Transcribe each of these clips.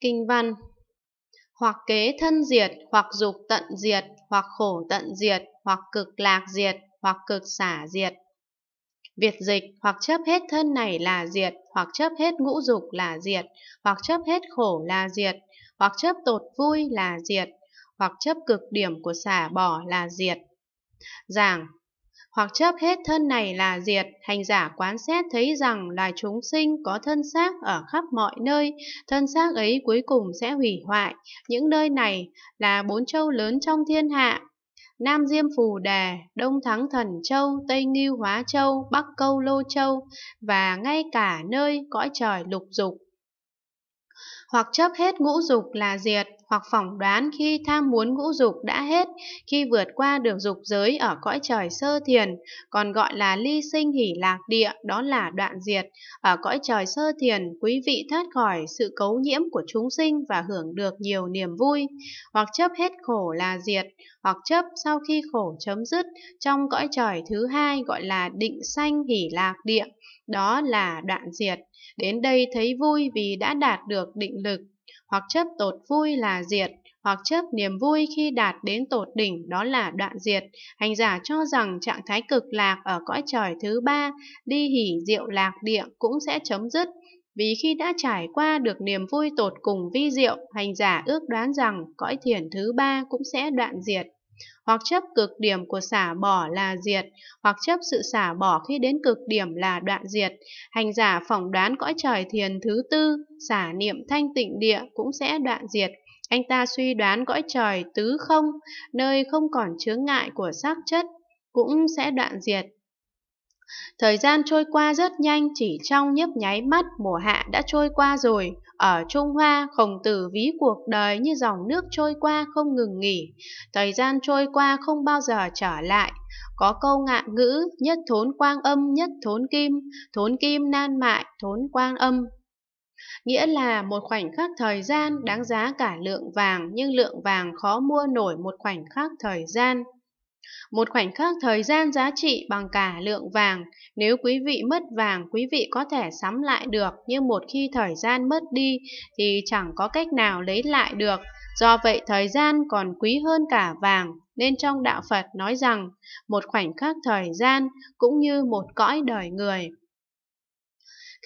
Kinh văn Hoặc kế thân diệt, hoặc dục tận diệt, hoặc khổ tận diệt, hoặc cực lạc diệt, hoặc cực xả diệt. Việt dịch hoặc chấp hết thân này là diệt, hoặc chấp hết ngũ dục là diệt, hoặc chấp hết khổ là diệt, hoặc chấp tột vui là diệt, hoặc chấp cực điểm của xả bỏ là diệt. Giảng hoặc chấp hết thân này là diệt, hành giả quán xét thấy rằng là chúng sinh có thân xác ở khắp mọi nơi, thân xác ấy cuối cùng sẽ hủy hoại. Những nơi này là bốn châu lớn trong thiên hạ, Nam Diêm Phù Đà, Đông Thắng Thần Châu, Tây Ngưu Hóa Châu, Bắc Câu Lô Châu và ngay cả nơi cõi trời lục dục hoặc chấp hết ngũ dục là diệt, hoặc phỏng đoán khi tham muốn ngũ dục đã hết, khi vượt qua được dục giới ở cõi trời sơ thiền, còn gọi là ly sinh hỷ lạc địa, đó là đoạn diệt. Ở cõi trời sơ thiền, quý vị thoát khỏi sự cấu nhiễm của chúng sinh và hưởng được nhiều niềm vui, hoặc chấp hết khổ là diệt, hoặc chấp sau khi khổ chấm dứt trong cõi trời thứ hai gọi là định sanh hỷ lạc địa, đó là đoạn diệt. Đến đây thấy vui vì đã đạt được định lực, hoặc chấp tột vui là diệt, hoặc chấp niềm vui khi đạt đến tột đỉnh đó là đoạn diệt. Hành giả cho rằng trạng thái cực lạc ở cõi trời thứ ba, đi hỉ diệu lạc địa cũng sẽ chấm dứt. Vì khi đã trải qua được niềm vui tột cùng vi diệu, hành giả ước đoán rằng cõi thiền thứ ba cũng sẽ đoạn diệt. Hoặc chấp cực điểm của xả bỏ là diệt, hoặc chấp sự xả bỏ khi đến cực điểm là đoạn diệt. Hành giả phỏng đoán cõi trời thiền thứ tư, xả niệm thanh tịnh địa cũng sẽ đoạn diệt. Anh ta suy đoán cõi trời tứ không, nơi không còn chướng ngại của xác chất, cũng sẽ đoạn diệt. Thời gian trôi qua rất nhanh, chỉ trong nhấp nháy mắt mùa hạ đã trôi qua rồi. Ở Trung Hoa, khổng tử ví cuộc đời như dòng nước trôi qua không ngừng nghỉ. Thời gian trôi qua không bao giờ trở lại. Có câu ngạn ngữ, nhất thốn quang âm, nhất thốn kim, thốn kim nan mại, thốn quang âm, nghĩa là một khoảnh khắc thời gian đáng giá cả lượng vàng nhưng lượng vàng khó mua nổi một khoảnh khắc thời gian một khoảnh khắc thời gian giá trị bằng cả lượng vàng, nếu quý vị mất vàng quý vị có thể sắm lại được, nhưng một khi thời gian mất đi thì chẳng có cách nào lấy lại được. Do vậy thời gian còn quý hơn cả vàng, nên trong đạo Phật nói rằng một khoảnh khắc thời gian cũng như một cõi đời người.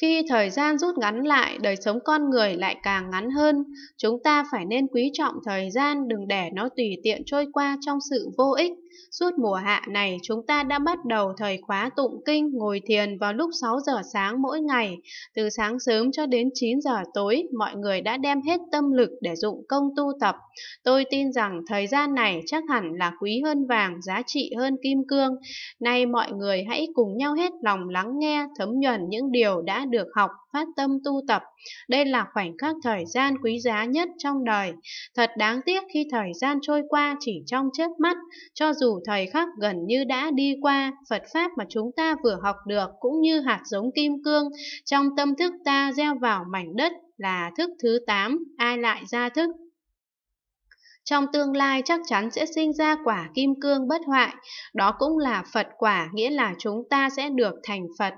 Khi thời gian rút ngắn lại, đời sống con người lại càng ngắn hơn. Chúng ta phải nên quý trọng thời gian, đừng để nó tùy tiện trôi qua trong sự vô ích. Suốt mùa hạ này chúng ta đã bắt đầu thời khóa tụng kinh ngồi thiền vào lúc 6 giờ sáng mỗi ngày. Từ sáng sớm cho đến 9 giờ tối, mọi người đã đem hết tâm lực để dụng công tu tập. Tôi tin rằng thời gian này chắc hẳn là quý hơn vàng, giá trị hơn kim cương. Nay mọi người hãy cùng nhau hết lòng lắng nghe, thấm nhuần những điều đã được học, phát tâm tu tập. Đây là khoảnh khắc thời gian quý giá nhất trong đời. Thật đáng tiếc khi thời gian trôi qua chỉ trong chớp mắt, cho dù dù thời khắc gần như đã đi qua, Phật Pháp mà chúng ta vừa học được cũng như hạt giống kim cương trong tâm thức ta gieo vào mảnh đất là thức thứ 8, ai lại ra thức. Trong tương lai chắc chắn sẽ sinh ra quả kim cương bất hoại, đó cũng là Phật quả, nghĩa là chúng ta sẽ được thành Phật